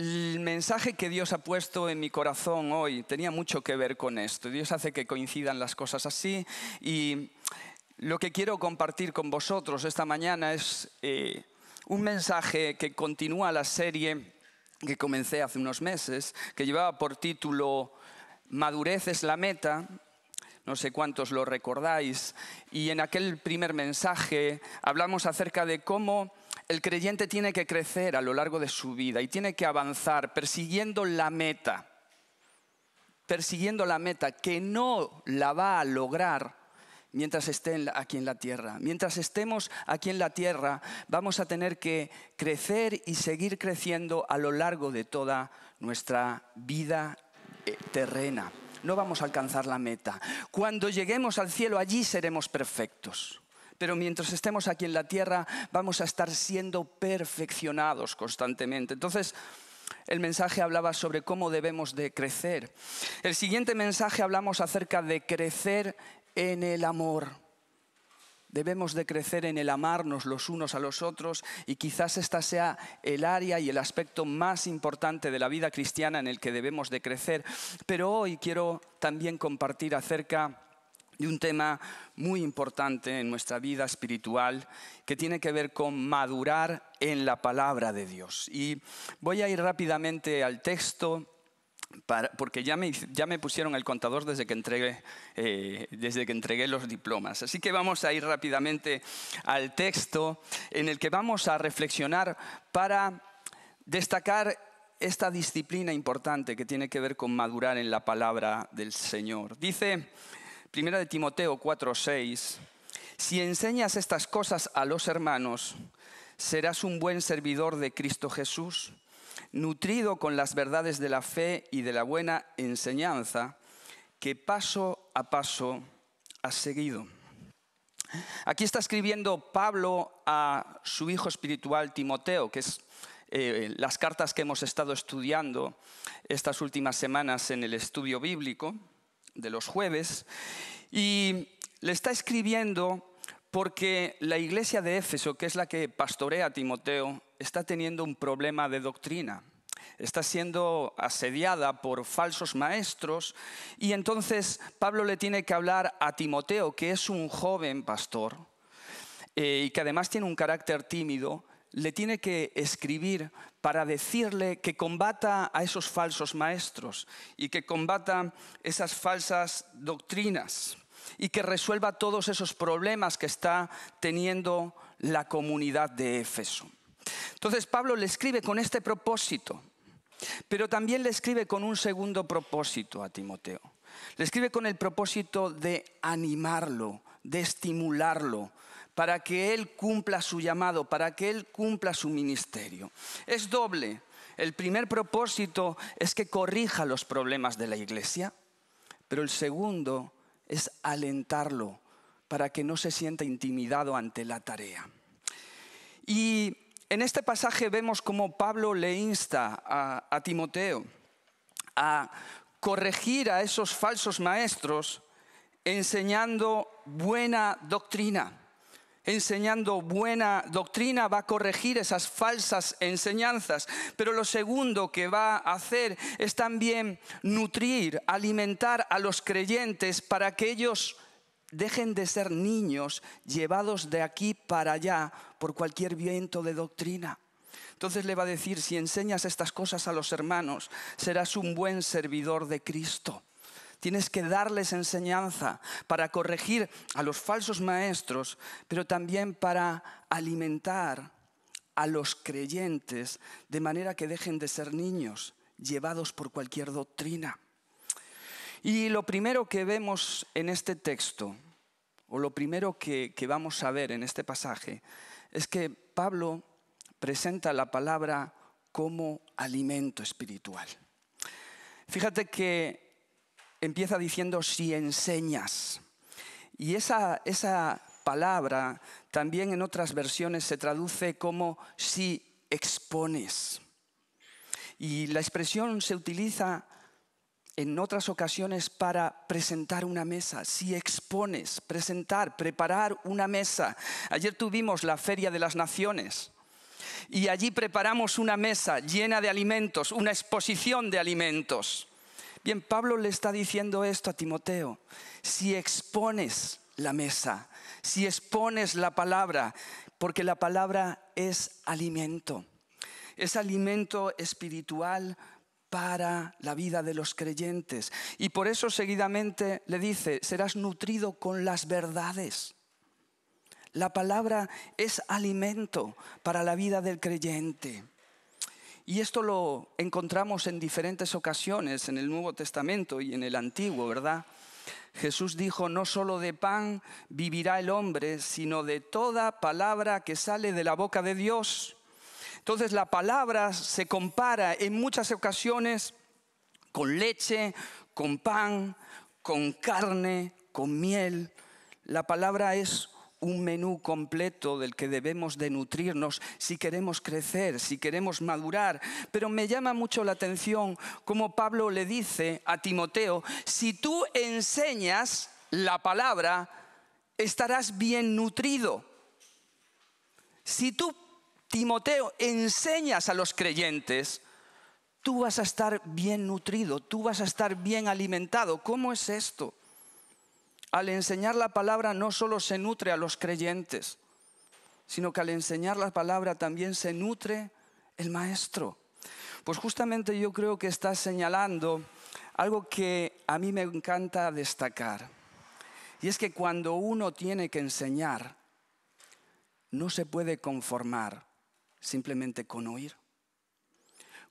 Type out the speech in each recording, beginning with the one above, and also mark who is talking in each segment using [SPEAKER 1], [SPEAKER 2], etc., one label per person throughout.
[SPEAKER 1] El mensaje que Dios ha puesto en mi corazón hoy tenía mucho que ver con esto. Dios hace que coincidan las cosas así y lo que quiero compartir con vosotros esta mañana es eh, un mensaje que continúa la serie que comencé hace unos meses, que llevaba por título Madurez es la meta, no sé cuántos lo recordáis, y en aquel primer mensaje hablamos acerca de cómo el creyente tiene que crecer a lo largo de su vida y tiene que avanzar persiguiendo la meta, persiguiendo la meta que no la va a lograr mientras esté aquí en la tierra. Mientras estemos aquí en la tierra, vamos a tener que crecer y seguir creciendo a lo largo de toda nuestra vida eh, terrena. No vamos a alcanzar la meta. Cuando lleguemos al cielo, allí seremos perfectos pero mientras estemos aquí en la tierra vamos a estar siendo perfeccionados constantemente. Entonces, el mensaje hablaba sobre cómo debemos de crecer. El siguiente mensaje hablamos acerca de crecer en el amor. Debemos de crecer en el amarnos los unos a los otros y quizás esta sea el área y el aspecto más importante de la vida cristiana en el que debemos de crecer. Pero hoy quiero también compartir acerca de un tema muy importante en nuestra vida espiritual que tiene que ver con madurar en la palabra de Dios. Y voy a ir rápidamente al texto. Para, porque ya me, ya me, pusieron el contador desde que, entregué, eh, desde que entregué los diplomas. Así que vamos a ir rápidamente al texto en el que vamos a reflexionar para destacar esta disciplina importante que tiene que ver con madurar en la palabra del Señor. Dice Primera de Timoteo 4, 6. Si enseñas estas cosas a los hermanos, serás un buen servidor de Cristo Jesús, nutrido con las verdades de la fe y de la buena enseñanza que paso a paso has seguido. Aquí está escribiendo Pablo a su hijo espiritual Timoteo, que es eh, las cartas que hemos estado estudiando estas últimas semanas en el estudio bíblico de los jueves, y le está escribiendo porque la iglesia de Éfeso, que es la que pastorea a Timoteo, está teniendo un problema de doctrina. Está siendo asediada por falsos maestros y entonces Pablo le tiene que hablar a Timoteo, que es un joven pastor eh, y que además tiene un carácter tímido, le tiene que escribir para decirle que combata a esos falsos maestros y que combata esas falsas doctrinas y que resuelva todos esos problemas que está teniendo la comunidad de Éfeso. Entonces Pablo le escribe con este propósito, pero también le escribe con un segundo propósito a Timoteo. Le escribe con el propósito de animarlo, de estimularlo, para que Él cumpla su llamado, para que Él cumpla su ministerio. Es doble. El primer propósito es que corrija los problemas de la iglesia, pero el segundo es alentarlo para que no se sienta intimidado ante la tarea. Y en este pasaje vemos cómo Pablo le insta a, a Timoteo a corregir a esos falsos maestros enseñando buena doctrina enseñando buena doctrina, va a corregir esas falsas enseñanzas. Pero lo segundo que va a hacer es también nutrir, alimentar a los creyentes para que ellos dejen de ser niños llevados de aquí para allá por cualquier viento de doctrina. Entonces le va a decir, si enseñas estas cosas a los hermanos, serás un buen servidor de Cristo tienes que darles enseñanza para corregir a los falsos maestros, pero también para alimentar a los creyentes de manera que dejen de ser niños llevados por cualquier doctrina. Y lo primero que vemos en este texto, o lo primero que, vamos a ver en este pasaje, es que Pablo presenta la palabra como alimento espiritual. Fíjate que empieza diciendo si enseñas. Y esa, esa palabra también en otras versiones se traduce como si expones. Y la expresión se utiliza en otras ocasiones para presentar una mesa, si expones, presentar, preparar una mesa. Ayer tuvimos la Feria de las Naciones y allí preparamos una mesa llena de alimentos, una exposición de alimentos. Bien, Pablo le está diciendo esto a Timoteo. Si expones la mesa, si expones la palabra, porque la palabra es alimento, es alimento espiritual para la vida de los creyentes. Y por eso seguidamente le dice, serás nutrido con las verdades. La palabra es alimento para la vida del creyente. Y esto lo encontramos en diferentes ocasiones en el Nuevo Testamento y en el Antiguo, ¿verdad? Jesús dijo, no solo de pan vivirá el hombre, sino de toda palabra que sale de la boca de Dios. Entonces la palabra se compara en muchas ocasiones con leche, con pan, con carne, con miel. La palabra es un menú completo del que debemos de nutrirnos si queremos crecer, si queremos madurar. Pero me llama mucho la atención cómo Pablo le dice a Timoteo, si tú enseñas la palabra, estarás bien nutrido. Si tú, Timoteo, enseñas a los creyentes, tú vas a estar bien nutrido, tú vas a estar bien alimentado. ¿Cómo es esto? al enseñar la palabra no solo se nutre a los creyentes, sino que al enseñar la palabra también se nutre el maestro. Pues justamente yo creo que está señalando algo que a mí me encanta destacar. Y es que cuando uno tiene que enseñar, no se puede conformar simplemente con oír.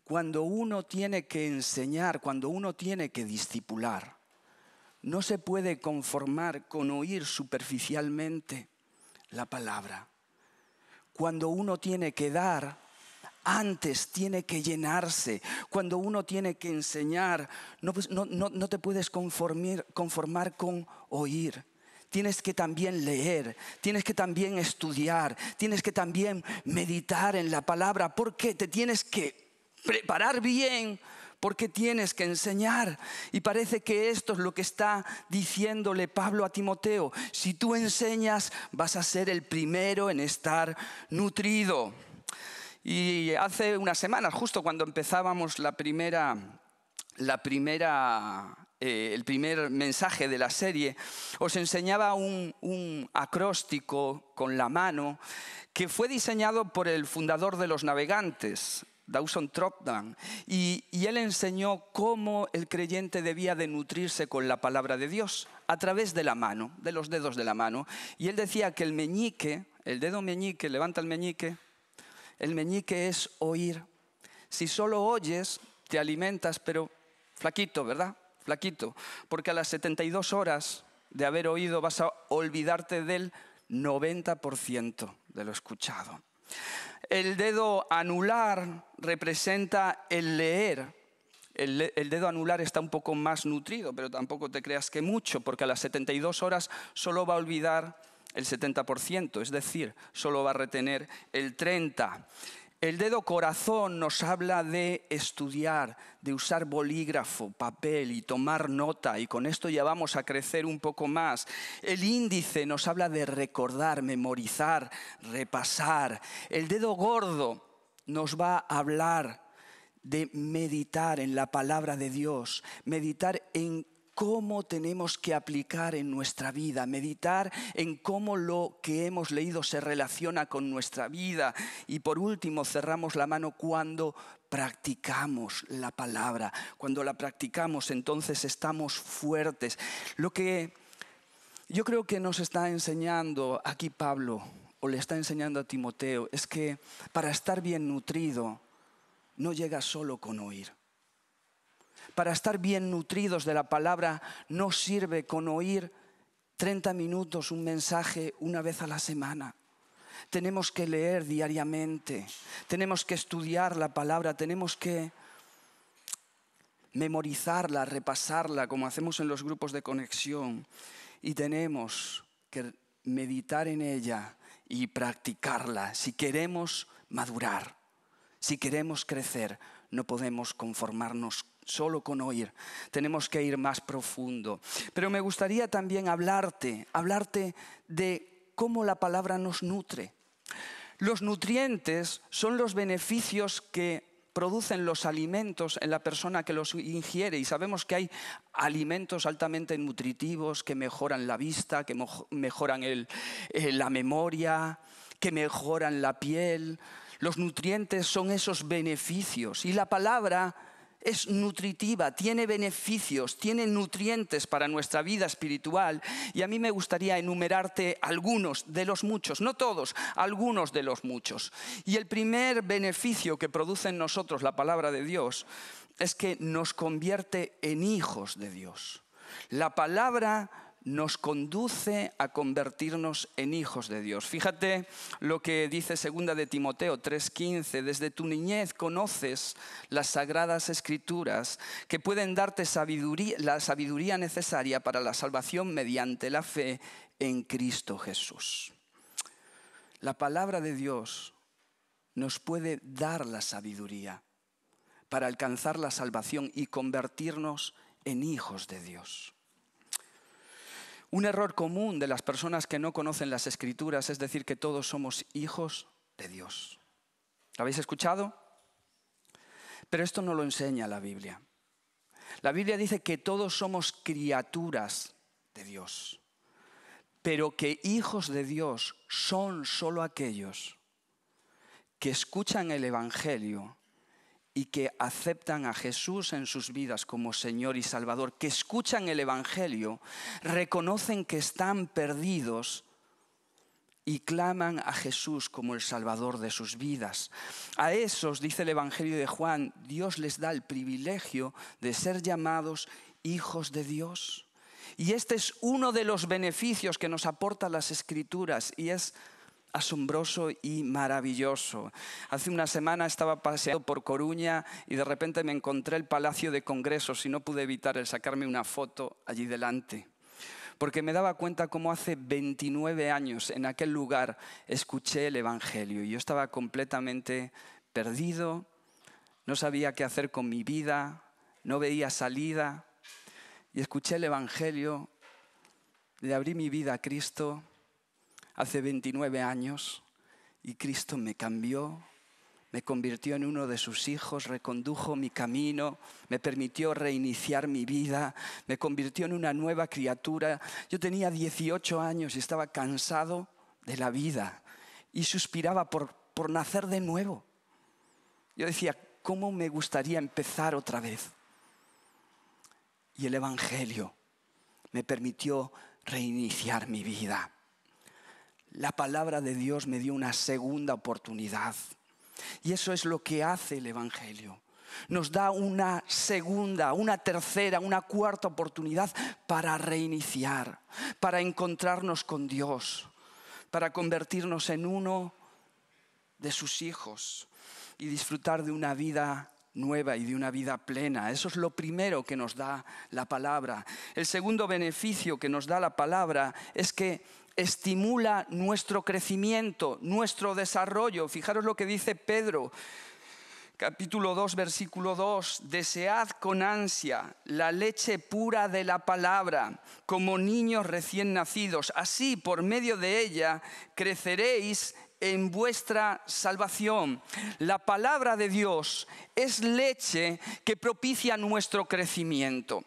[SPEAKER 1] Cuando uno tiene que enseñar, cuando uno tiene que discipular, no se puede conformar con oír superficialmente la palabra. Cuando uno tiene que dar, antes tiene que llenarse. Cuando uno tiene que enseñar, no, pues, te puedes conformar con oír. Tienes que también leer, tienes que también estudiar, tienes que también meditar en la palabra, porque te tienes que preparar bien porque tienes que enseñar. Y parece que esto es lo que está diciéndole Pablo a Timoteo. Si tú enseñas, vas a ser el primero en estar nutrido. Y hace unas semanas, justo cuando empezábamos la primera, la primera eh, el primer mensaje de la serie, os enseñaba un, acróstico con la mano que fue diseñado por el fundador de los navegantes, Dawson Trotman, y, y, él enseñó cómo el creyente debía de nutrirse con la palabra de Dios a través de la mano, de los dedos de la mano. Y él decía que el meñique, el dedo meñique, levanta el meñique, el meñique es oír. Si solo oyes, te alimentas, pero flaquito, ¿verdad? Flaquito, porque a las 72 horas de haber oído vas a olvidarte del 90% de lo escuchado. El dedo anular representa el leer. El, dedo anular está un poco más nutrido, pero tampoco te creas que mucho, porque a las 72 horas solo va a olvidar el 70%, es decir, solo va a retener el 30%. El dedo corazón nos habla de estudiar, de usar bolígrafo, papel y tomar nota, y con esto ya vamos a crecer un poco más. El índice nos habla de recordar, memorizar, repasar. El dedo gordo nos va a hablar de meditar en la palabra de Dios, meditar en cómo tenemos que aplicar en nuestra vida, meditar en cómo lo que hemos leído se relaciona con nuestra vida. Y por último, cerramos la mano cuando practicamos la palabra. Cuando la practicamos, entonces estamos fuertes. Lo que yo creo que nos está enseñando aquí Pablo, o le está enseñando a Timoteo, es que para estar bien nutrido, no llega solo con oír. Para estar bien nutridos de la palabra no sirve con oír 30 minutos un mensaje una vez a la semana. Tenemos que leer diariamente, tenemos que estudiar la palabra, tenemos que memorizarla, repasarla, como hacemos en los grupos de conexión, y tenemos que meditar en ella y practicarla si queremos madurar, si queremos crecer. No podemos conformarnos solo con oír. Tenemos que ir más profundo. Pero me gustaría también hablarte, hablarte de cómo la palabra nos nutre. Los nutrientes son los beneficios que producen los alimentos en la persona que los ingiere y sabemos que hay alimentos altamente nutritivos que mejoran la vista, que mejoran eh, la memoria, que mejoran la piel. Los nutrientes son esos beneficios y la palabra es nutritiva, tiene beneficios, tiene nutrientes para nuestra vida espiritual y a mí me gustaría enumerarte algunos de los muchos, no todos, algunos de los muchos. Y el primer beneficio que produce en nosotros la palabra de Dios es que nos convierte en hijos de Dios. La palabra nos conduce a convertirnos en hijos de Dios. Fíjate lo que dice segunda de Timoteo 3:15, desde tu niñez conoces las sagradas escrituras que pueden darte la sabiduría necesaria para la salvación mediante la fe en Cristo Jesús. La palabra de Dios nos puede dar la sabiduría para alcanzar la salvación y convertirnos en hijos de Dios. Un error común de las personas que no conocen las escrituras es decir que todos somos hijos de Dios. ¿Lo habéis escuchado? Pero esto no lo enseña la Biblia. La Biblia dice que todos somos criaturas de Dios, pero que hijos de Dios son solo aquellos que escuchan el Evangelio y que aceptan a Jesús en sus vidas como Señor y Salvador, que escuchan el Evangelio, reconocen que están perdidos y claman a Jesús como el Salvador de sus vidas. A esos, dice el Evangelio de Juan, Dios les da el privilegio de ser llamados hijos de Dios. Y este es uno de los beneficios que nos aportan las Escrituras y es asombroso y maravilloso. Hace una semana estaba paseando por Coruña y de repente me encontré el Palacio de Congresos y no pude evitar el sacarme una foto allí delante. Porque me daba cuenta cómo hace 29 años en aquel lugar escuché el Evangelio y yo estaba completamente perdido, no sabía qué hacer con mi vida, no veía salida y escuché el Evangelio, le abrí mi vida a Cristo hace 29 años y Cristo me cambió, me convirtió en uno de sus hijos, recondujo mi camino, me permitió reiniciar mi vida, me convirtió en una nueva criatura. Yo tenía 18 años y estaba cansado de la vida y suspiraba por, por nacer de nuevo. Yo decía, ¿cómo me gustaría empezar otra vez? Y el Evangelio me permitió reiniciar mi vida la palabra de Dios me dio una segunda oportunidad. Y eso es lo que hace el Evangelio. Nos da una segunda, una tercera, una cuarta oportunidad para reiniciar, para encontrarnos con Dios, para convertirnos en uno de sus hijos y disfrutar de una vida nueva y de una vida plena. Eso es lo primero que nos da la palabra. El segundo beneficio que nos da la palabra es que estimula nuestro crecimiento, nuestro desarrollo. Fijaros lo que dice Pedro, capítulo 2, versículo 2, desead con ansia la leche pura de la palabra, como niños recién nacidos. Así, por medio de ella, creceréis en vuestra salvación. La palabra de Dios es leche que propicia nuestro crecimiento.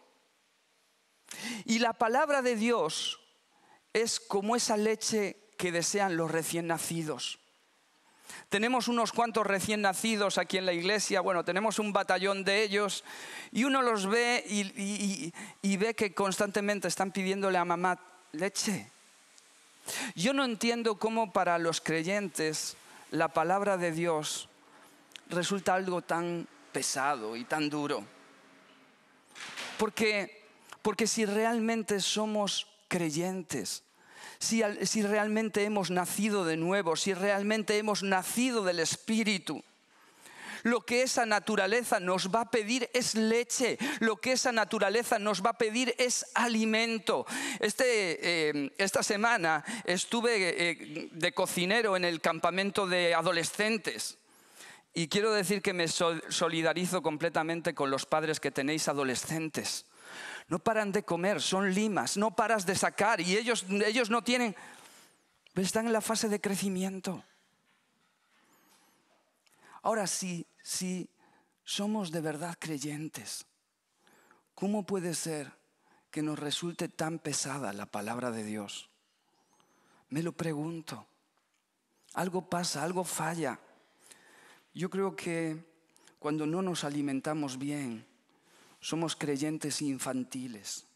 [SPEAKER 1] Y la palabra de Dios es como esa leche que desean los recién nacidos. Tenemos unos cuantos recién nacidos aquí en la iglesia, bueno, tenemos un batallón de ellos y uno los ve y, ve que constantemente están pidiéndole a mamá leche. Yo no entiendo cómo para los creyentes la palabra de Dios resulta algo tan pesado y tan duro. Porque, porque si realmente somos creyentes. Si, realmente hemos nacido de nuevo, si realmente hemos nacido del Espíritu. Lo que esa naturaleza nos va a pedir es leche, lo que esa naturaleza nos va a pedir es alimento. Este, eh, esta semana estuve eh, de cocinero en el campamento de adolescentes. Y quiero decir que me solidarizo completamente con los padres que tenéis adolescentes no paran de comer, son limas, no paras de sacar y ellos, no tienen, están en la fase de crecimiento. Ahora, si, si somos de verdad creyentes, ¿cómo puede ser que nos resulte tan pesada la palabra de Dios? Me lo pregunto. Algo pasa, algo falla. Yo creo que cuando no nos alimentamos bien, somos creyentes infantiles.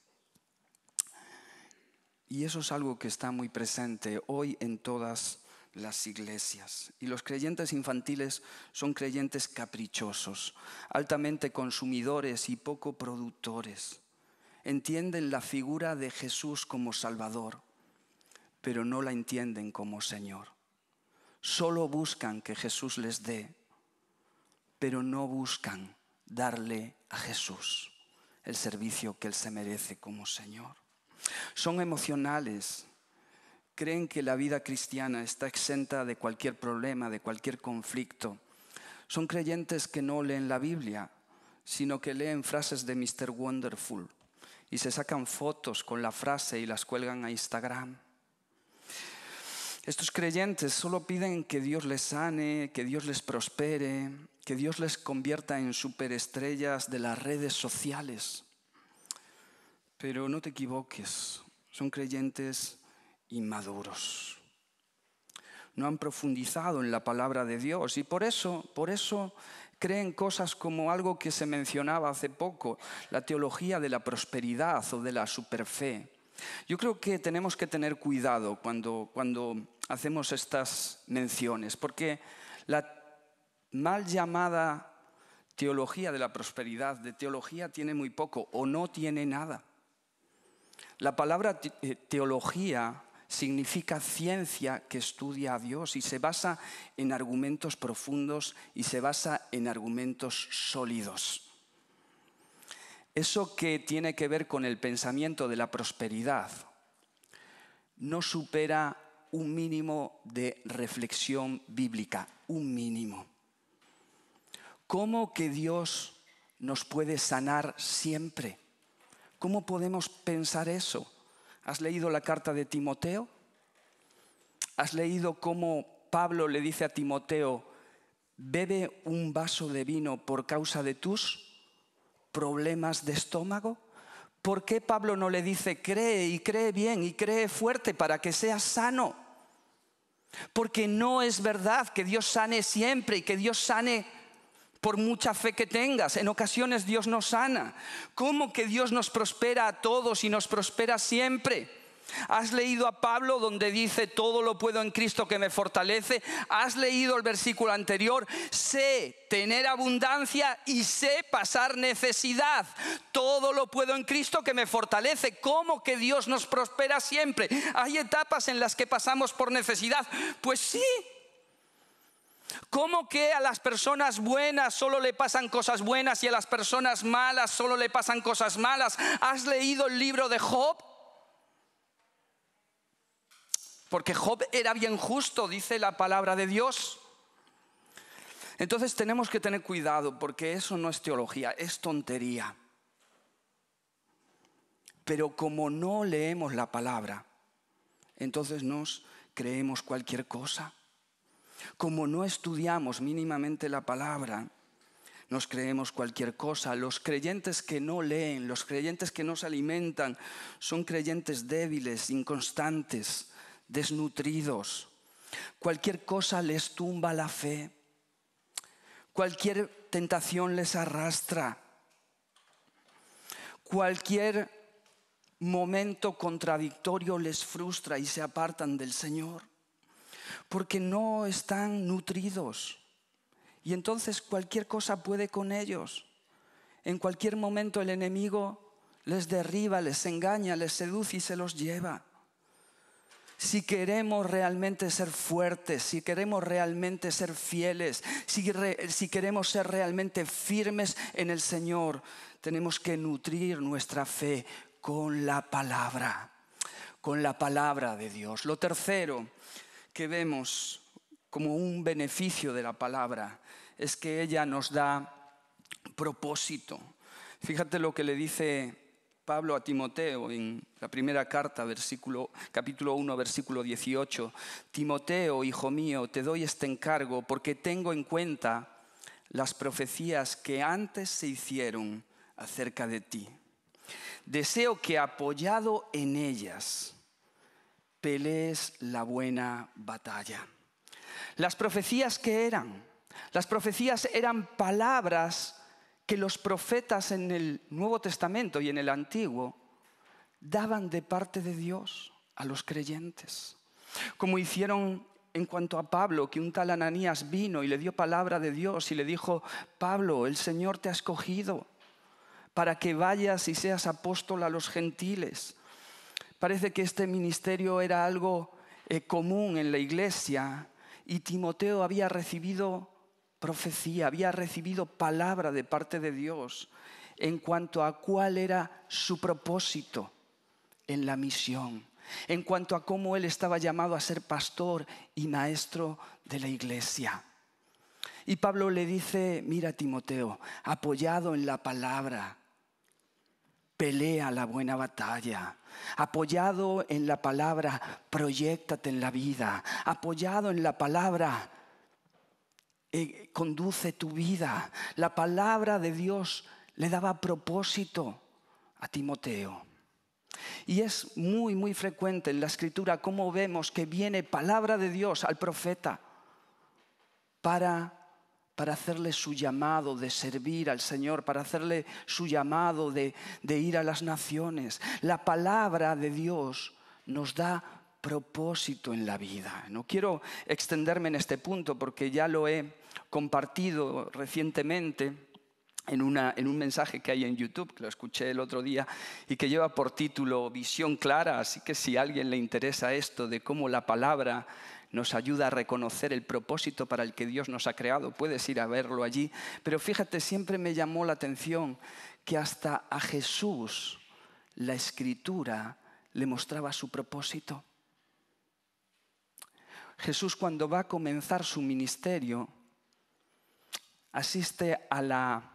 [SPEAKER 1] Y eso es algo que está muy presente hoy en todas las iglesias. Y los creyentes infantiles son creyentes caprichosos, altamente consumidores y poco productores. Entienden la figura de Jesús como Salvador, pero no la entienden como Señor. Solo buscan que Jesús les dé, pero no buscan darle a Jesús el servicio que Él se merece como Señor. Son emocionales, creen que la vida cristiana está exenta de cualquier problema, de cualquier conflicto. Son creyentes que no leen la Biblia, sino que leen frases de Mr. Wonderful y se sacan fotos con la frase y las cuelgan a Instagram. Estos creyentes solo piden que Dios les sane, que Dios les prospere, que Dios les convierta en superestrellas de las redes sociales. Pero no te equivoques, son creyentes inmaduros. No han profundizado en la palabra de Dios y por eso, por eso creen cosas como algo que se mencionaba hace poco, la teología de la prosperidad o de la superfe. Yo creo que tenemos que tener cuidado cuando, cuando hacemos estas menciones, porque la mal llamada teología de la prosperidad, de teología tiene muy poco o no tiene nada. La palabra eh, teología significa ciencia que estudia a Dios y se basa en argumentos profundos y se basa en argumentos sólidos. Eso que tiene que ver con el pensamiento de la prosperidad no supera un mínimo de reflexión bíblica, un mínimo. ¿Cómo que Dios nos puede sanar siempre? ¿Cómo podemos pensar eso? ¿Has leído la carta de Timoteo? ¿Has leído cómo Pablo le dice a Timoteo, bebe un vaso de vino por causa de tus problemas de estómago? ¿Por qué Pablo no le dice, cree y cree bien y cree fuerte para que seas sano? Porque no es verdad que Dios sane siempre y que Dios sane por mucha fe que tengas. En ocasiones Dios nos sana. ¿Cómo que Dios nos prospera a todos y nos prospera siempre? ¿Has leído a Pablo donde dice, todo lo puedo en Cristo que me fortalece? ¿Has leído el versículo anterior? Sé tener abundancia y sé pasar necesidad. Todo lo puedo en Cristo que me fortalece. ¿Cómo que Dios nos prospera siempre? Hay etapas en las que pasamos por necesidad. Pues sí, ¿Cómo que a las personas buenas solo le pasan cosas buenas y a las personas malas solo le pasan cosas malas? ¿Has leído el libro de Job? Porque Job era bien justo, dice la palabra de Dios. Entonces tenemos que tener cuidado porque eso no es teología, es tontería. Pero como no leemos la palabra, entonces nos creemos cualquier cosa. Como no estudiamos mínimamente la palabra, nos creemos cualquier cosa. Los creyentes que no leen, los creyentes que no se alimentan, son creyentes débiles, inconstantes, desnutridos. Cualquier cosa les tumba la fe. Cualquier tentación les arrastra. Cualquier momento contradictorio les frustra y se apartan del Señor porque no están nutridos. Y entonces cualquier cosa puede con ellos. En cualquier momento el enemigo les derriba, les engaña, les seduce y se los lleva. Si queremos realmente ser fuertes, si queremos realmente ser fieles, si, queremos ser realmente firmes en el Señor, tenemos que nutrir nuestra fe con la palabra, con la palabra de Dios. Lo tercero, que vemos como un beneficio de la palabra es que ella nos da propósito. Fíjate lo que le dice Pablo a Timoteo en la primera carta, versículo, capítulo 1, versículo 18. Timoteo, hijo mío, te doy este encargo porque tengo en cuenta las profecías que antes se hicieron acerca de ti. Deseo que apoyado en ellas, pelees la buena batalla. Las profecías que eran, las profecías eran palabras que los profetas en el Nuevo Testamento y en el Antiguo daban de parte de Dios a los creyentes, como hicieron en cuanto a Pablo, que un tal Ananías vino y le dio palabra de Dios y le dijo, Pablo, el Señor te ha escogido para que vayas y seas apóstol a los gentiles Parece que este ministerio era algo eh, común en la iglesia y Timoteo había recibido profecía, había recibido palabra de parte de Dios en cuanto a cuál era su propósito en la misión, en cuanto a cómo él estaba llamado a ser pastor y maestro de la iglesia. Y Pablo le dice, mira Timoteo, apoyado en la palabra, pelea la buena batalla, apoyado en la palabra, proyectate en la vida, apoyado en la palabra, eh, conduce tu vida. La palabra de Dios le daba propósito a Timoteo. Y es muy, muy frecuente en la escritura cómo vemos que viene palabra de Dios al profeta para para hacerle su llamado de servir al Señor, para hacerle su llamado de, ir a las naciones. La palabra de Dios nos da propósito en la vida. No quiero extenderme en este punto porque ya lo he compartido recientemente en, en un mensaje que hay en YouTube, que lo escuché el otro día, y que lleva por título Visión Clara, así que si a alguien le interesa esto de cómo la palabra nos ayuda a reconocer el propósito para el que Dios nos ha creado. Puedes ir a verlo allí. Pero fíjate, siempre me llamó la atención que hasta a Jesús la escritura le mostraba su propósito. Jesús cuando va a comenzar su ministerio, asiste a la,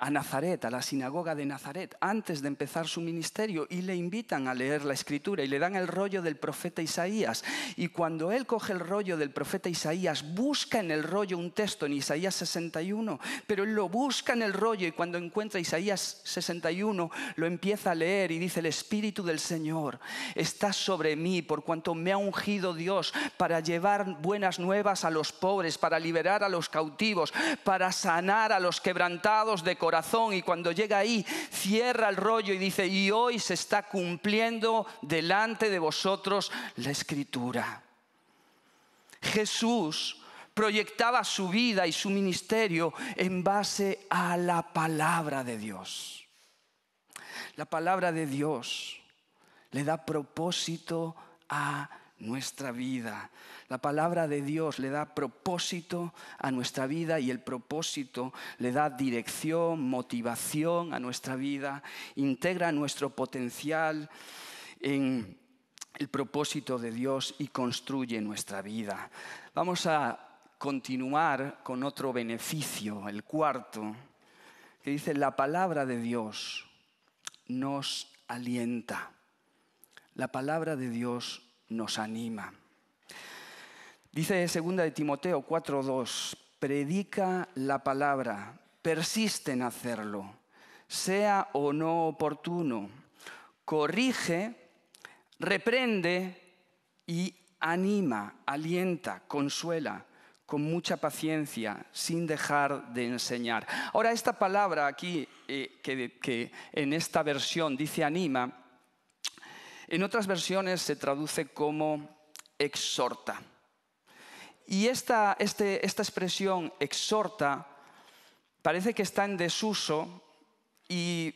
[SPEAKER 1] a Nazaret, a la sinagoga de Nazaret, antes de empezar su ministerio, y le invitan a leer la escritura y le dan el rollo del profeta Isaías. Y cuando él coge el rollo del profeta Isaías, busca en el rollo un texto en Isaías 61, pero él lo busca en el rollo y cuando encuentra Isaías 61, lo empieza a leer y dice, el Espíritu del Señor está sobre mí por cuanto me ha ungido Dios para llevar buenas nuevas a los pobres, para liberar a los cautivos, para sanar a los quebrantados de corazón y cuando llega ahí cierra el rollo y dice, y hoy se está cumpliendo delante de vosotros la escritura. Jesús proyectaba su vida y su ministerio en base a la palabra de Dios. La palabra de Dios le da propósito a nuestra vida. La palabra de Dios le da propósito a nuestra vida y el propósito le da dirección, motivación a nuestra vida, integra nuestro potencial en el propósito de Dios y construye nuestra vida. Vamos a continuar con otro beneficio, el cuarto, que dice, la palabra de Dios nos alienta. La palabra de Dios nos anima. Dice 2 de Timoteo 4.2, predica la palabra, persiste en hacerlo, sea o no oportuno, corrige, reprende y anima, alienta, consuela con mucha paciencia, sin dejar de enseñar. Ahora, esta palabra aquí, eh, que en esta versión dice anima, en otras versiones se traduce como exhorta. Y esta, este, esta expresión exhorta parece que está en desuso y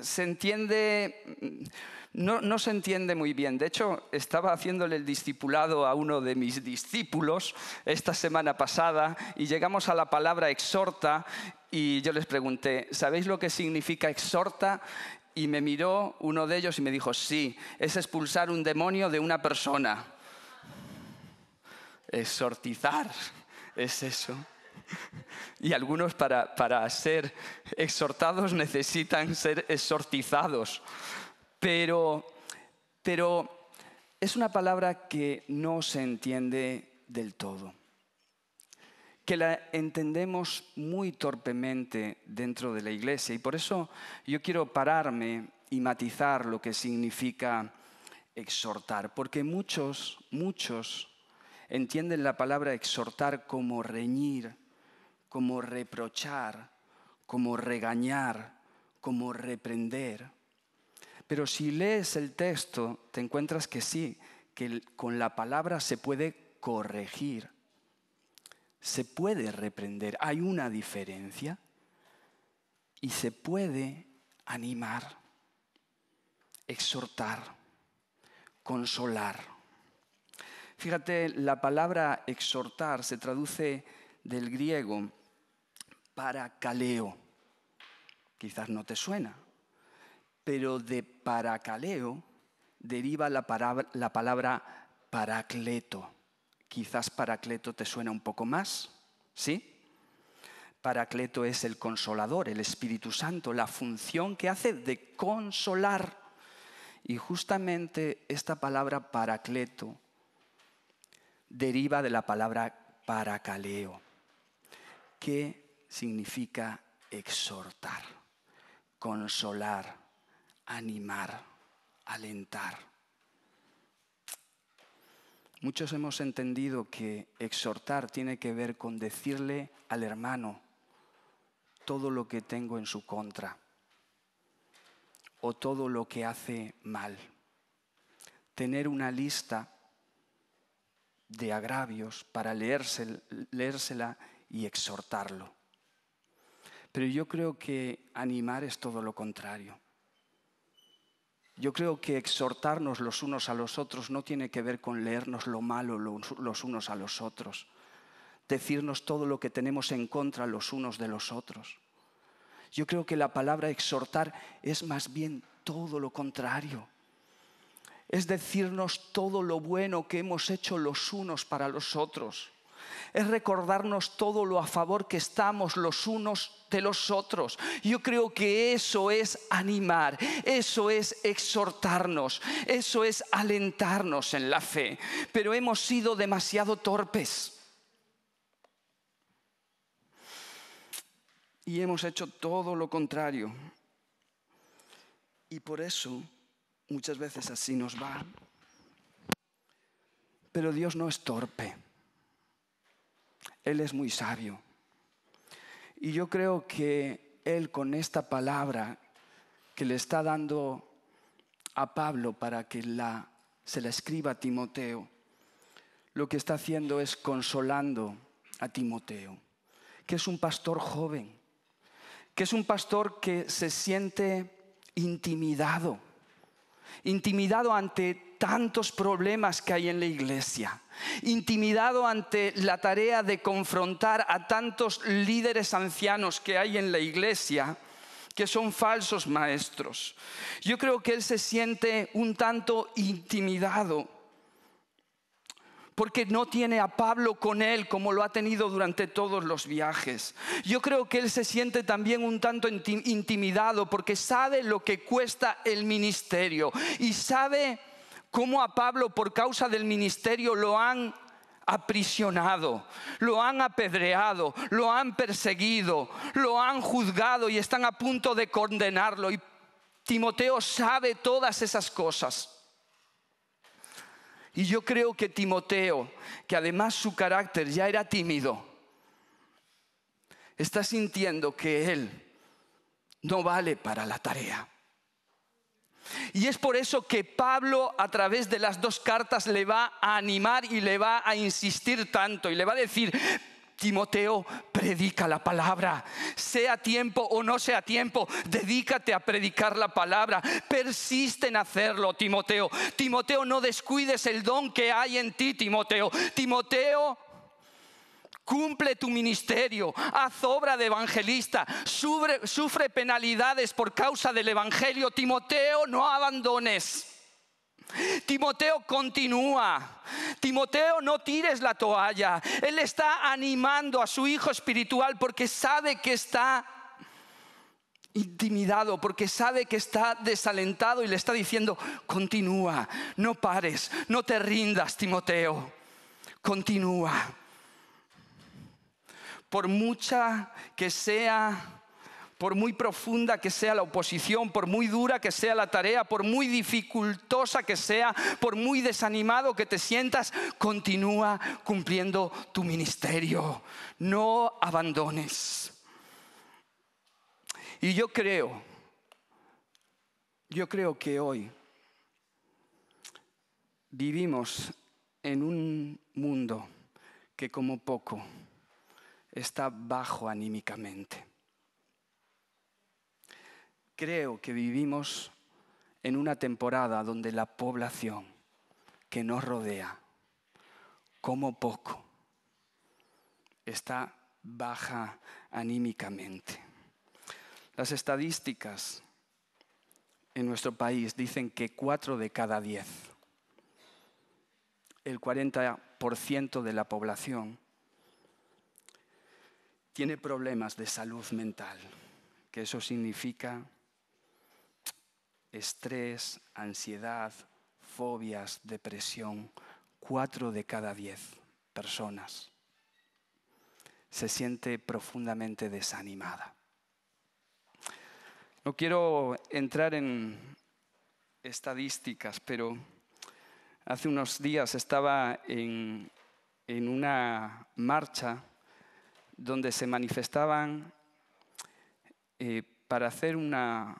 [SPEAKER 1] se entiende, no, no, se entiende muy bien. De hecho, estaba haciéndole el discipulado a uno de mis discípulos esta semana pasada y llegamos a la palabra exhorta y yo les pregunté, ¿sabéis lo que significa exhorta? Y me miró uno de ellos y me dijo, sí, es expulsar un demonio de una persona. Exhortizar, es eso. Y algunos para, para ser exhortados necesitan ser exortizados. Pero, pero es una palabra que no se entiende del todo que la entendemos muy torpemente dentro de la Iglesia. Y por eso yo quiero pararme y matizar lo que significa exhortar, porque muchos, muchos entienden la palabra exhortar como reñir, como reprochar, como regañar, como reprender. Pero si lees el texto, te encuentras que sí, que con la palabra se puede corregir, se puede reprender, hay una diferencia y se puede animar, exhortar, consolar. Fíjate, la palabra exhortar se traduce del griego paracaleo. Quizás no te suena, pero de paracaleo deriva la palabra, la palabra paracleto Quizás Paracleto te suena un poco más, ¿sí? Paracleto es el consolador, el Espíritu Santo, la función que hace de consolar. Y justamente esta palabra Paracleto deriva de la palabra paracaleo, que significa exhortar, consolar, animar, alentar. Muchos hemos entendido que exhortar tiene que ver con decirle al hermano todo lo que tengo en su contra o todo lo que hace mal. Tener una lista de agravios para leérsela, y exhortarlo. Pero yo creo que animar es todo lo contrario. Yo creo que exhortarnos los unos a los otros no tiene que ver con leernos lo malo los unos a los otros, decirnos todo lo que tenemos en contra los unos de los otros. Yo creo que la palabra exhortar es más bien todo lo contrario. Es decirnos todo lo bueno que hemos hecho los unos para los otros es recordarnos todo lo a favor que estamos los unos de los otros. Yo creo que eso es animar, eso es exhortarnos, eso es alentarnos en la fe. Pero hemos sido demasiado torpes. Y hemos hecho todo lo contrario. Y por eso muchas veces así nos va. Pero Dios no es torpe. Él es muy sabio. Y yo creo que Él con esta palabra que le está dando a Pablo para que se la escriba a Timoteo, lo que está haciendo es consolando a Timoteo, que es un pastor joven, que es un pastor que se siente intimidado intimidado ante tantos problemas que hay en la iglesia, intimidado ante la tarea de confrontar a tantos líderes ancianos que hay en la iglesia, que son falsos maestros. Yo creo que él se siente un tanto intimidado porque no tiene a Pablo con él como lo ha tenido durante todos los viajes. Yo creo que él se siente también un tanto intimidado porque sabe lo que cuesta el ministerio y sabe cómo a Pablo por causa del ministerio lo han aprisionado, lo han apedreado, lo han perseguido, lo han juzgado y están a punto de condenarlo. Y Timoteo sabe todas esas cosas. Y yo creo que Timoteo, que además su carácter ya era tímido, está sintiendo que él no vale para la tarea. Y es por eso que Pablo a través de las dos cartas le va a animar y le va a insistir tanto y le va a decir, Timoteo, predica la palabra. Sea tiempo o no sea tiempo, dedícate a predicar la palabra. Persiste en hacerlo, Timoteo. Timoteo, no descuides el don que hay en ti, Timoteo. Timoteo, cumple tu ministerio, haz obra de evangelista, sufre, sufre penalidades por causa del evangelio. Timoteo, no abandones. Timoteo continúa. Timoteo no tires la toalla. Él está animando a su hijo espiritual porque sabe que está intimidado, porque sabe que está desalentado y le está diciendo, continúa, no pares, no te rindas, Timoteo, continúa. Por mucha que sea por muy profunda que sea la oposición, por muy dura que sea la tarea, por muy dificultosa que sea, por muy desanimado que te sientas, continúa cumpliendo tu ministerio. No abandones. Y yo creo, yo creo que hoy vivimos en un mundo que como poco está bajo anímicamente. Creo que vivimos en una temporada donde la población que nos rodea, como poco, está baja anímicamente. Las estadísticas en nuestro país dicen que 4 de cada 10, el 40% de la población, tiene problemas de salud mental, que eso significa estrés, ansiedad, fobias, depresión, cuatro de cada diez personas se siente profundamente desanimada. No quiero entrar en estadísticas, pero hace unos días estaba en, una marcha donde se manifestaban eh, para hacer una,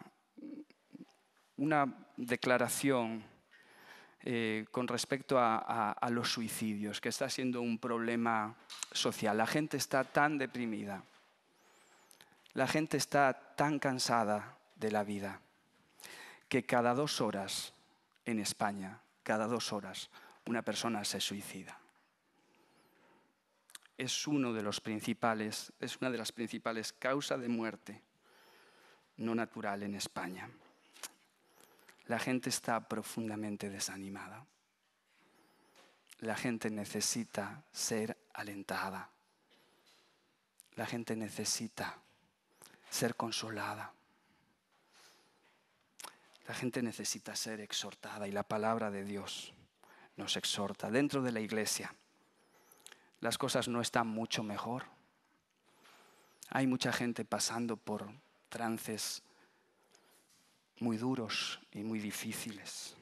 [SPEAKER 1] una declaración eh, con respecto a, los suicidios, que está siendo un problema social. La gente está tan deprimida, la gente está tan cansada de la vida, que cada dos horas en España, cada dos horas, una persona se suicida. Es, uno de los principales, es una de las principales causas de muerte no natural en España. La gente está profundamente desanimada. La gente necesita ser alentada. La gente necesita ser consolada. La gente necesita ser exhortada y la palabra de Dios nos exhorta. Dentro de la iglesia las cosas no están mucho mejor. Hay mucha gente pasando por trances muy duros y muy difíciles.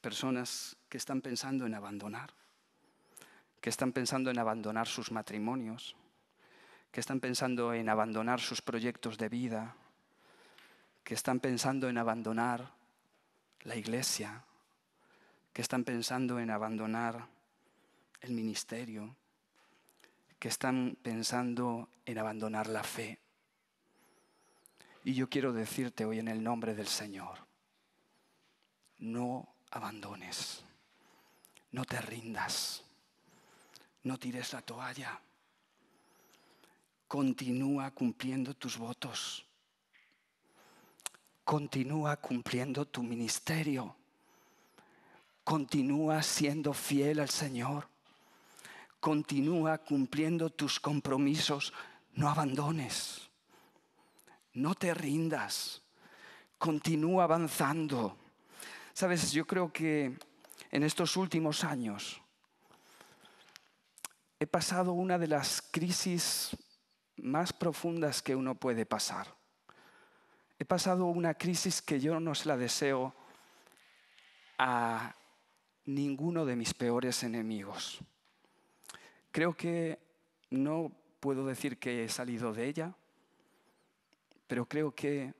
[SPEAKER 1] Personas que están pensando en abandonar, que están pensando en abandonar sus matrimonios, que están pensando en abandonar sus proyectos de vida, que están pensando en abandonar la iglesia, que están pensando en abandonar el ministerio, que están pensando en abandonar la fe. Y yo quiero decirte hoy en el nombre del Señor, no abandones, no te rindas, no tires la toalla, continúa cumpliendo tus votos, continúa cumpliendo tu ministerio, continúa siendo fiel al Señor, continúa cumpliendo tus compromisos, no abandones. No te rindas, continúa avanzando. Sabes, yo creo que en estos últimos años he pasado una de las crisis más profundas que uno puede pasar. He pasado una crisis que yo no se la deseo a ninguno de mis peores enemigos. Creo que no puedo decir que he salido de ella, pero creo que,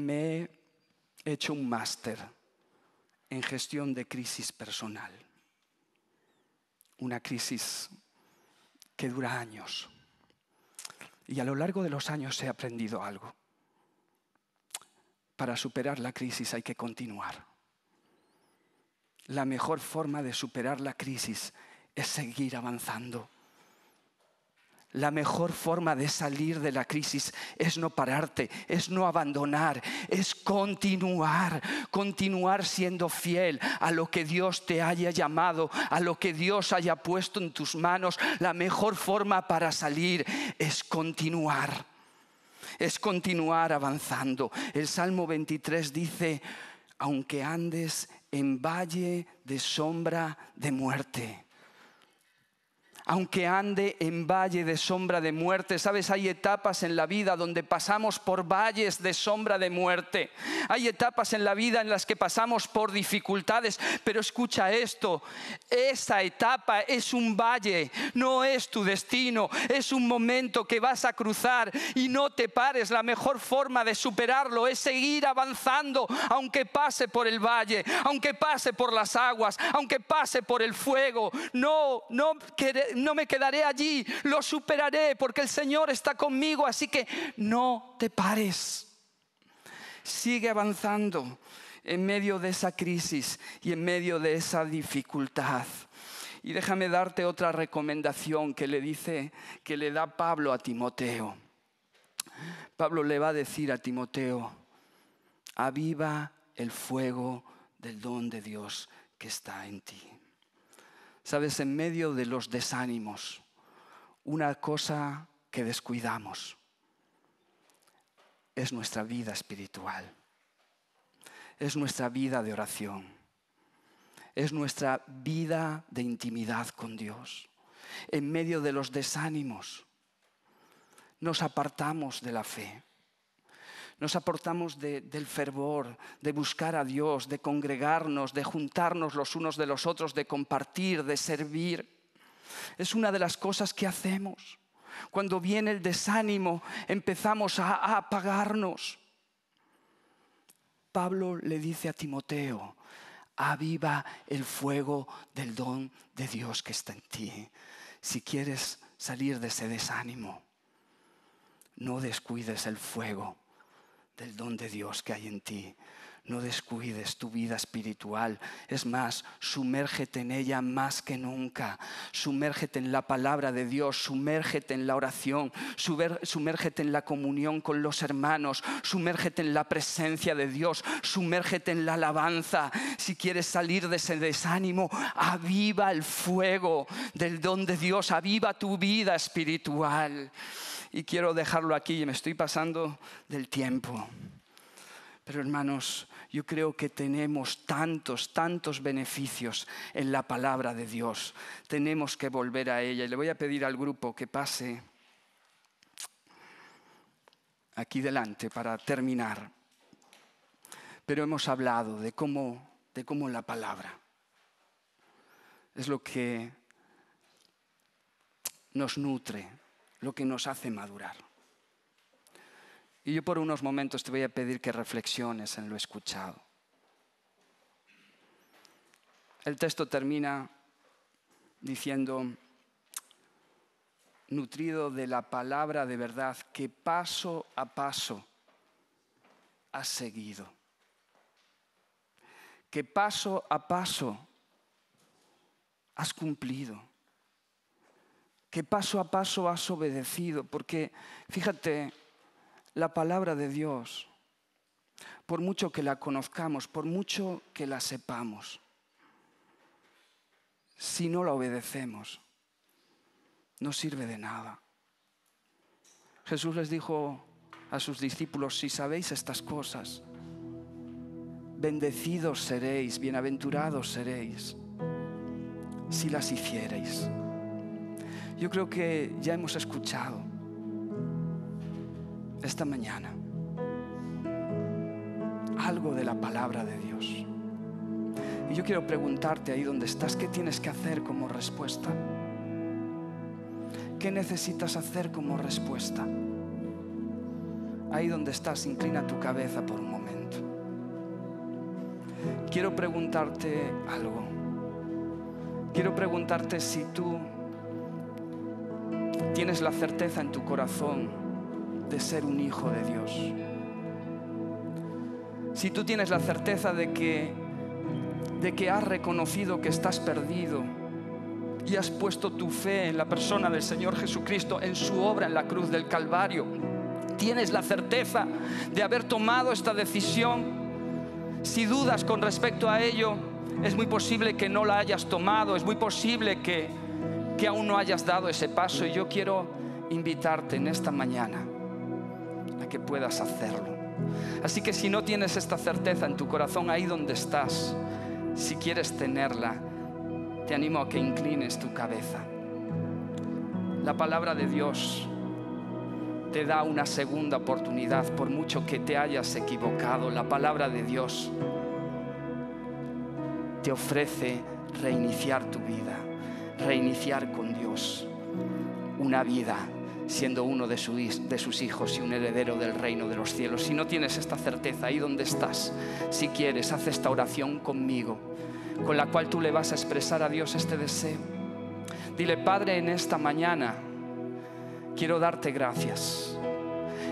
[SPEAKER 1] me he hecho un máster en gestión de crisis personal. Una crisis que dura años. Y a lo largo de los años he aprendido algo. Para superar la crisis hay que continuar. La mejor forma de superar la crisis es seguir avanzando la mejor forma de salir de la crisis es no pararte, es no abandonar, es continuar, continuar siendo fiel a lo que Dios te haya llamado, a lo que Dios haya puesto en tus manos. La mejor forma para salir es continuar, es continuar avanzando. El Salmo 23 dice, aunque andes en valle de sombra de muerte aunque ande en valle de sombra de muerte. Sabes, hay etapas en la vida donde pasamos por valles de sombra de muerte. Hay etapas en la vida en las que pasamos por dificultades, pero escucha esto, esa etapa es un valle, no es tu destino, es un momento que vas a cruzar y no te pares. La mejor forma de superarlo es seguir avanzando, aunque pase por el valle, aunque pase por las aguas, aunque pase por el fuego. No, no no me quedaré allí, lo superaré porque el Señor está conmigo, así que no te pares. Sigue avanzando en medio de esa crisis y en medio de esa dificultad. Y déjame darte otra recomendación que le dice que le da Pablo a Timoteo. Pablo le va a decir a Timoteo, aviva el fuego del don de Dios que está en ti. Sabes, en medio de los desánimos, una cosa que descuidamos es nuestra vida espiritual, es nuestra vida de oración, es nuestra vida de intimidad con Dios. En medio de los desánimos, nos apartamos de la fe. Nos aportamos del fervor, de buscar a Dios, de congregarnos, de juntarnos los unos de los otros, de compartir, de servir. Es una de las cosas que hacemos. Cuando viene el desánimo, empezamos a, a apagarnos. Pablo le dice a Timoteo, aviva el fuego del don de Dios que está en ti. Si quieres salir de ese desánimo, no descuides el fuego del don de Dios que hay en ti. No descuides tu vida espiritual. Es más, sumérgete en ella más que nunca. Sumérgete en la palabra de Dios, sumérgete en la oración, sumérgete en la comunión con los hermanos, sumérgete en la presencia de Dios, sumérgete en la alabanza. Si quieres salir de ese desánimo, aviva el fuego del don de Dios, aviva tu vida espiritual y quiero dejarlo aquí y me estoy pasando del tiempo. Pero hermanos, yo creo que tenemos tantos, tantos beneficios en la palabra de Dios. Tenemos que volver a ella. Y le voy a pedir al grupo que pase aquí delante para terminar. Pero hemos hablado de cómo, de cómo la palabra es lo que nos nutre, lo que nos hace madurar. Y yo por unos momentos te voy a pedir que reflexiones en lo escuchado. El texto termina diciendo, nutrido de la palabra de verdad que paso a paso has seguido. Que paso a paso has cumplido que paso a paso has obedecido, porque fíjate, la palabra de Dios, por mucho que la conozcamos, por mucho que la sepamos, si no la obedecemos, no sirve de nada. Jesús les dijo a sus discípulos, si sabéis estas cosas, bendecidos seréis, bienaventurados seréis, si las hiciereis yo creo que ya hemos escuchado esta mañana algo de la palabra de Dios. Y yo quiero preguntarte ahí donde estás, ¿qué tienes que hacer como respuesta? ¿Qué necesitas hacer como respuesta? Ahí donde estás, inclina tu cabeza por un momento. Quiero preguntarte algo. Quiero preguntarte si tú tienes la certeza en tu corazón de ser un hijo de Dios. Si tú tienes la certeza de que, de que has reconocido que estás perdido y has puesto tu fe en la persona del Señor Jesucristo, en su obra en la cruz del Calvario, tienes la certeza de haber tomado esta decisión, si dudas con respecto a ello, es muy posible que no la hayas tomado, es muy posible que que aún no hayas dado ese paso y yo quiero invitarte en esta mañana a que puedas hacerlo. Así que si no tienes esta certeza en tu corazón ahí donde estás, si quieres tenerla, te animo a que inclines tu cabeza. La palabra de Dios te da una segunda oportunidad por mucho que te hayas equivocado. La palabra de Dios te ofrece reiniciar tu vida reiniciar con Dios una vida siendo uno de, sus hijos y un heredero del reino de los cielos. Si no tienes esta certeza, ahí donde estás, si quieres, haz esta oración conmigo, con la cual tú le vas a expresar a Dios este deseo. Dile, Padre, en esta mañana quiero darte gracias.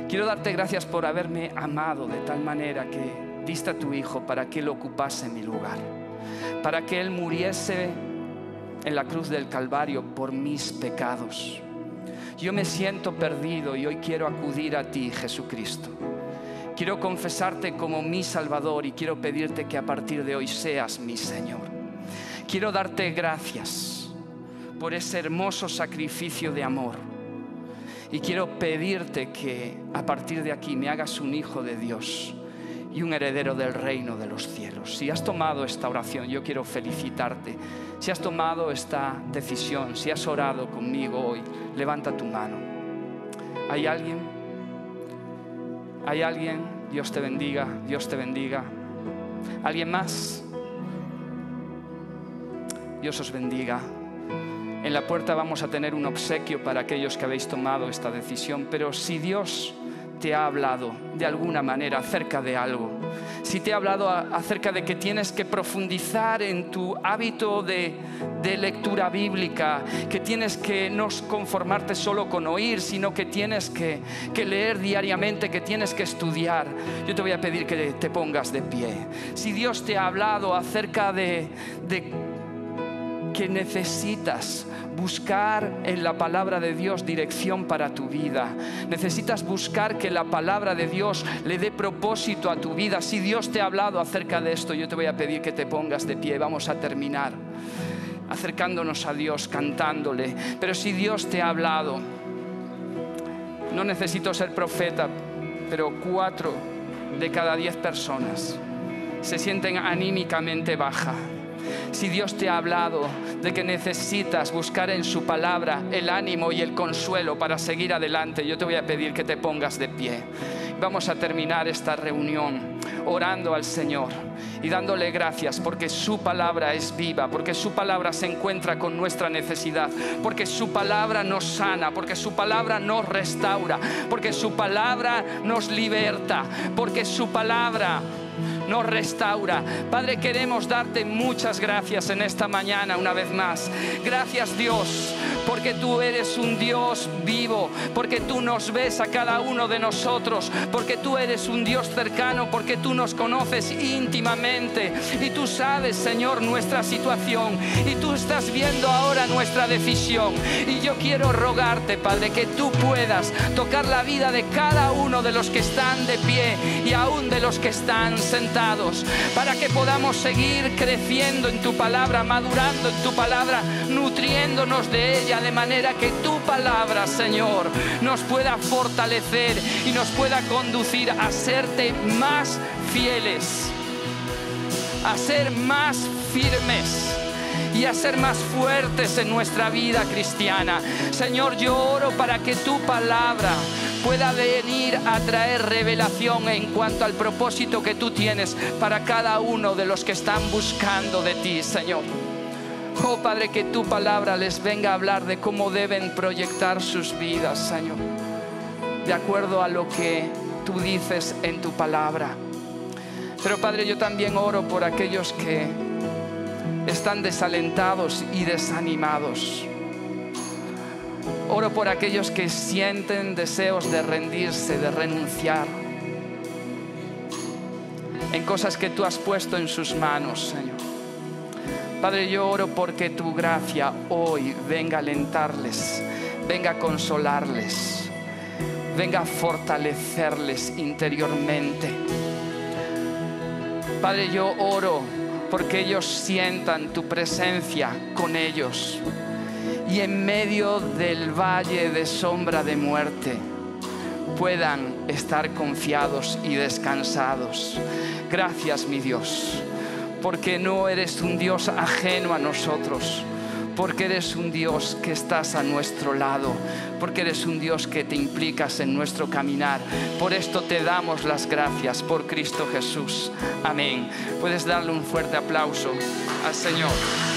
[SPEAKER 1] Quiero darte gracias por haberme amado de tal manera que diste a tu Hijo para que Él ocupase mi lugar, para que Él muriese en la cruz del Calvario por mis pecados. Yo me siento perdido y hoy quiero acudir a ti, Jesucristo. Quiero confesarte como mi Salvador y quiero pedirte que a partir de hoy seas mi Señor. Quiero darte gracias por ese hermoso sacrificio de amor. Y quiero pedirte que a partir de aquí me hagas un hijo de Dios y un heredero del reino de los cielos. Si has tomado esta oración, yo quiero felicitarte. Si has tomado esta decisión, si has orado conmigo hoy, levanta tu mano. ¿Hay alguien? ¿Hay alguien? Dios te bendiga, Dios te bendiga. ¿Alguien más? Dios os bendiga. En la puerta vamos a tener un obsequio para aquellos que habéis tomado esta decisión, pero si Dios te ha hablado de alguna manera acerca de algo, si te ha hablado acerca de que tienes que profundizar en tu hábito de, lectura bíblica, que tienes que no conformarte solo con oír, sino que tienes que, leer diariamente, que tienes que estudiar, yo te voy a pedir que te pongas de pie. Si Dios te ha hablado acerca de que necesitas buscar en la palabra de Dios dirección para tu vida. Necesitas buscar que la palabra de Dios le dé propósito a tu vida. Si Dios te ha hablado acerca de esto, yo te voy a pedir que te pongas de pie. Vamos a terminar acercándonos a Dios, cantándole. Pero si Dios te ha hablado, no necesito ser profeta, pero cuatro de cada diez personas se sienten anímicamente baja si Dios te ha hablado de que necesitas buscar en su palabra el ánimo y el consuelo para seguir adelante, yo te voy a pedir que te pongas de pie. Vamos a terminar esta reunión orando al Señor y dándole gracias porque su palabra es viva, porque su palabra se encuentra con nuestra necesidad, porque su palabra nos sana, porque su palabra nos restaura, porque su palabra nos liberta, porque su palabra nos restaura. Padre, queremos darte muchas gracias en esta mañana una vez más. Gracias Dios, porque tú eres un Dios vivo, porque tú nos ves a cada uno de nosotros, porque tú eres un Dios cercano, porque tú nos conoces íntimamente y tú sabes, Señor, nuestra situación y tú estás viendo ahora nuestra decisión. Y yo quiero rogarte, Padre, que tú puedas tocar la vida de cada uno de los que están de pie y aún de los que están sentados para que podamos seguir creciendo en tu palabra, madurando en tu palabra, nutriéndonos de ella, de manera que tu palabra, Señor, nos pueda fortalecer y nos pueda conducir a serte más fieles, a ser más firmes y a ser más fuertes en nuestra vida cristiana. Señor, yo oro para que tu palabra pueda venir a traer revelación en cuanto al propósito que tú tienes para cada uno de los que están buscando de ti, Señor. Oh Padre, que tu palabra les venga a hablar de cómo deben proyectar sus vidas, Señor, de acuerdo a lo que tú dices en tu palabra. Pero Padre, yo también oro por aquellos que están desalentados y desanimados. Oro por aquellos que sienten deseos de rendirse, de renunciar en cosas que tú has puesto en sus manos, Señor. Padre, yo oro porque tu gracia hoy venga a alentarles, venga a consolarles, venga a fortalecerles interiormente. Padre, yo oro porque ellos sientan tu presencia con ellos. Y en medio del valle de sombra de muerte puedan estar confiados y descansados. Gracias, mi Dios, porque no eres un Dios ajeno a nosotros, porque eres un Dios que estás a nuestro lado, porque eres un Dios que te implicas en nuestro caminar. Por esto te damos las gracias, por Cristo Jesús. Amén. Puedes darle un fuerte aplauso al Señor.